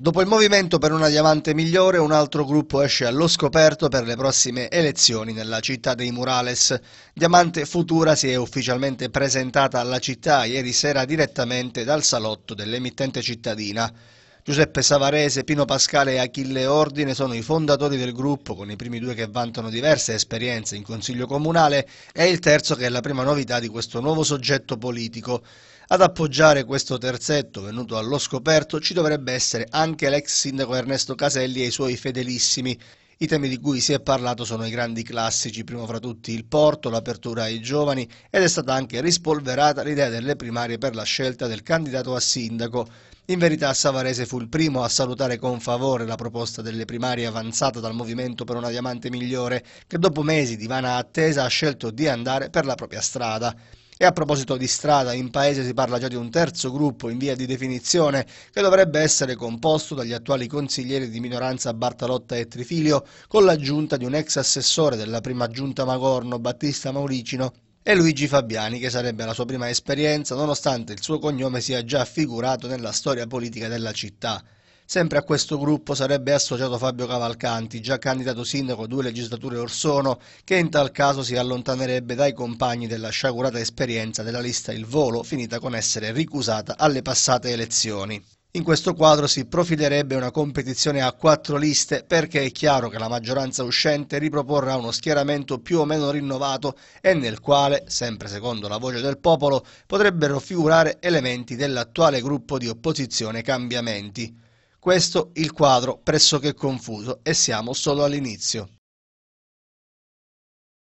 Dopo il movimento per una diamante migliore, un altro gruppo esce allo scoperto per le prossime elezioni nella città dei Murales. Diamante Futura si è ufficialmente presentata alla città ieri sera direttamente dal salotto dell'emittente cittadina. Giuseppe Savarese, Pino Pascale e Achille Ordine sono i fondatori del gruppo, con i primi due che vantano diverse esperienze in Consiglio Comunale e il terzo che è la prima novità di questo nuovo soggetto politico. Ad appoggiare questo terzetto venuto allo scoperto ci dovrebbe essere anche l'ex sindaco Ernesto Caselli e i suoi fedelissimi. I temi di cui si è parlato sono i grandi classici, primo fra tutti il porto, l'apertura ai giovani ed è stata anche rispolverata l'idea delle primarie per la scelta del candidato a sindaco. In verità Savarese fu il primo a salutare con favore la proposta delle primarie avanzata dal Movimento per una Diamante Migliore, che dopo mesi di vana attesa ha scelto di andare per la propria strada. E a proposito di strada, in paese si parla già di un terzo gruppo in via di definizione che dovrebbe essere composto dagli attuali consiglieri di minoranza Bartalotta e Trifilio con l'aggiunta di un ex assessore della prima giunta Magorno, Battista Mauricino, e Luigi Fabiani che sarebbe la sua prima esperienza nonostante il suo cognome sia già figurato nella storia politica della città. Sempre a questo gruppo sarebbe associato Fabio Cavalcanti, già candidato sindaco due legislature or sono, che in tal caso si allontanerebbe dai compagni della sciagurata esperienza della lista Il Volo, finita con essere ricusata alle passate elezioni. In questo quadro si profilerebbe una competizione a quattro liste perché è chiaro che la maggioranza uscente riproporrà uno schieramento più o meno rinnovato e nel quale, sempre secondo la voce del popolo, potrebbero figurare elementi dell'attuale gruppo di opposizione cambiamenti. Questo il quadro pressoché confuso e siamo solo all'inizio.